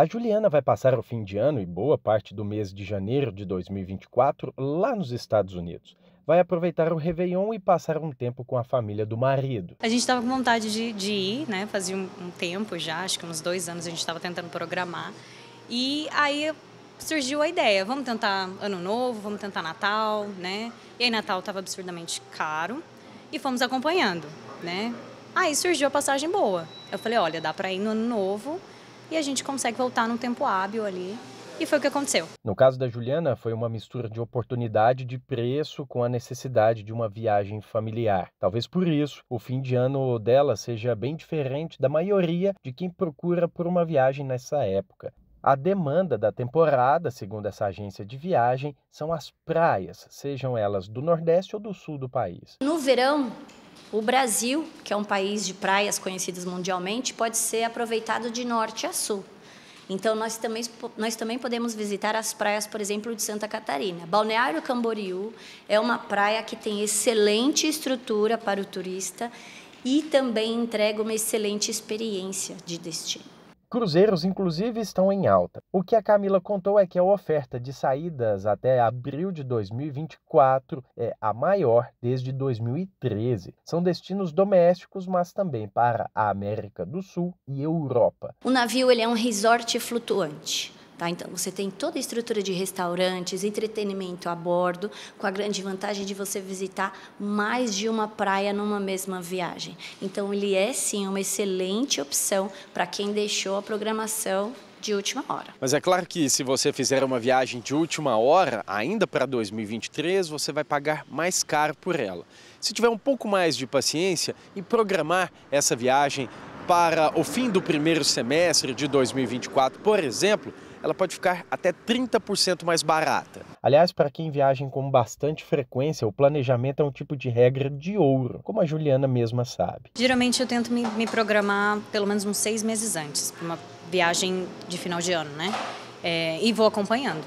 A Juliana vai passar o fim de ano e boa parte do mês de janeiro de 2024 lá nos Estados Unidos. Vai aproveitar o Réveillon e passar um tempo com a família do marido. A gente estava com vontade de, de, ir, né? Fazia um, um, tempo já, acho que uns dois anos a gente estava tentando programar. E aí surgiu a ideia: vamos tentar Ano Novo, vamos tentar Natal, né? E aí Natal estava absurdamente caro e fomos acompanhando, né? Aí surgiu a passagem boa. Eu falei: olha, dá para ir no Ano Novo e a gente consegue voltar num tempo hábil ali. E foi o que aconteceu. No caso da Juliana, foi uma mistura de oportunidade de preço com a necessidade de uma viagem familiar. Talvez por isso o fim de ano dela seja bem diferente da maioria de quem procura por uma viagem nessa época. A demanda da temporada, segundo essa agência de viagem, são as praias, sejam elas do Nordeste ou do Sul do país. No verão, o Brasil, que é um país de praias conhecidas mundialmente, pode ser aproveitado de norte a sul. Então, nós também, nós também podemos visitar as praias, por exemplo, de Santa Catarina. Balneário Camboriú é uma praia que tem excelente estrutura para o turista e também entrega uma excelente experiência de destino. Cruzeiros, inclusive, estão em alta. O que a Camila contou é que a oferta de saídas até abril de 2024 é a maior desde 2013. São destinos domésticos, mas também para a América do Sul e Europa. O navio ele é um resort flutuante. Tá? Então, você tem toda a estrutura de restaurantes, entretenimento a bordo, com a grande vantagem de você visitar mais de uma praia numa mesma viagem. Então, ele é, sim, uma excelente opção para quem deixou a programação de última hora. Mas é claro que se você fizer uma viagem de última hora, ainda para 2023, você vai pagar mais caro por ela. Se tiver um pouco mais de paciência e programar essa viagem para o fim do primeiro semestre de 2024, por exemplo, ela pode ficar até 30% mais barata. Aliás, para quem viaja com bastante frequência, o planejamento é um tipo de regra de ouro, como a Juliana mesma sabe. Geralmente eu tento me, me programar pelo menos uns seis meses antes, para uma viagem de final de ano, né? É, e vou acompanhando.